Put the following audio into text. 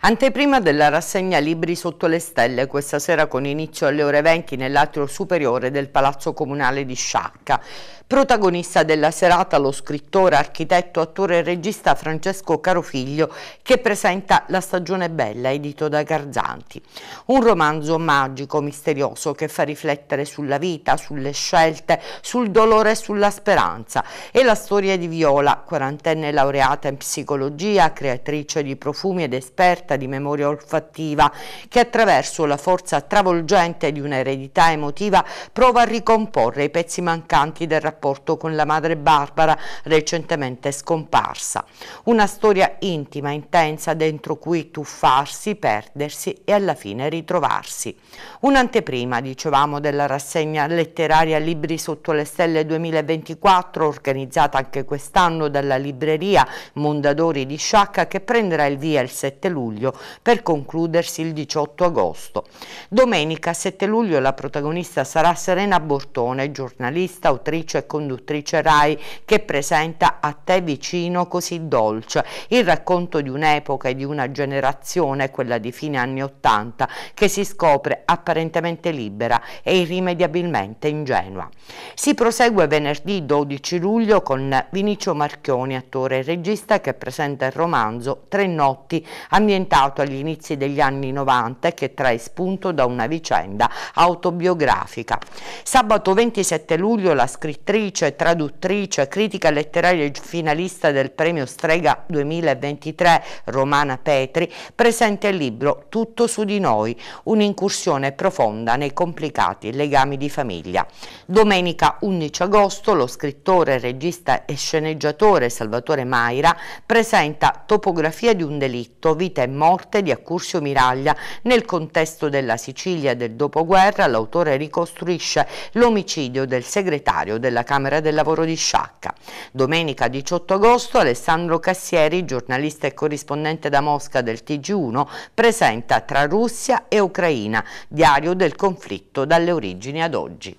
Anteprima della rassegna Libri sotto le stelle, questa sera con inizio alle ore 20 nell'atrio superiore del Palazzo Comunale di Sciacca. Protagonista della serata lo scrittore, architetto, attore e regista Francesco Carofiglio che presenta La stagione bella, edito da Garzanti. Un romanzo magico, misterioso, che fa riflettere sulla vita, sulle scelte, sul dolore e sulla speranza. È la storia di Viola, quarantenne laureata in psicologia, creatrice di profumi ed esperta stretta di memoria olfattiva che attraverso la forza travolgente di un'eredità emotiva prova a ricomporre i pezzi mancanti del rapporto con la madre Barbara recentemente scomparsa. Una storia intima, intensa, dentro cui tuffarsi, perdersi e alla fine ritrovarsi. Un'anteprima, dicevamo, della rassegna letteraria Libri sotto le stelle 2024, organizzata anche quest'anno dalla libreria Mondadori di Sciacca, che prenderà il via il 7 luglio luglio per concludersi il 18 agosto. Domenica 7 luglio la protagonista sarà Serena Bortone, giornalista, autrice e conduttrice RAI che presenta A te vicino così dolce, il racconto di un'epoca e di una generazione, quella di fine anni 80, che si scopre apparentemente libera e irrimediabilmente ingenua. Si prosegue venerdì 12 luglio con Vinicio Marchioni, attore e regista che presenta il romanzo Tre notti ambientato diventato agli inizi degli anni 90 e che trae spunto da una vicenda autobiografica. Sabato 27 luglio la scrittrice, traduttrice, critica letteraria e finalista del premio Strega 2023 Romana Petri presenta il libro Tutto su di noi, un'incursione profonda nei complicati legami di famiglia. Domenica 11 agosto lo scrittore, regista e sceneggiatore Salvatore Maira presenta Topografia di un delitto, vita e morte di Accursio Miraglia. Nel contesto della Sicilia del dopoguerra l'autore ricostruisce l'omicidio del segretario della Camera del Lavoro di Sciacca. Domenica 18 agosto Alessandro Cassieri, giornalista e corrispondente da Mosca del TG1, presenta Tra Russia e Ucraina, diario del conflitto dalle origini ad oggi.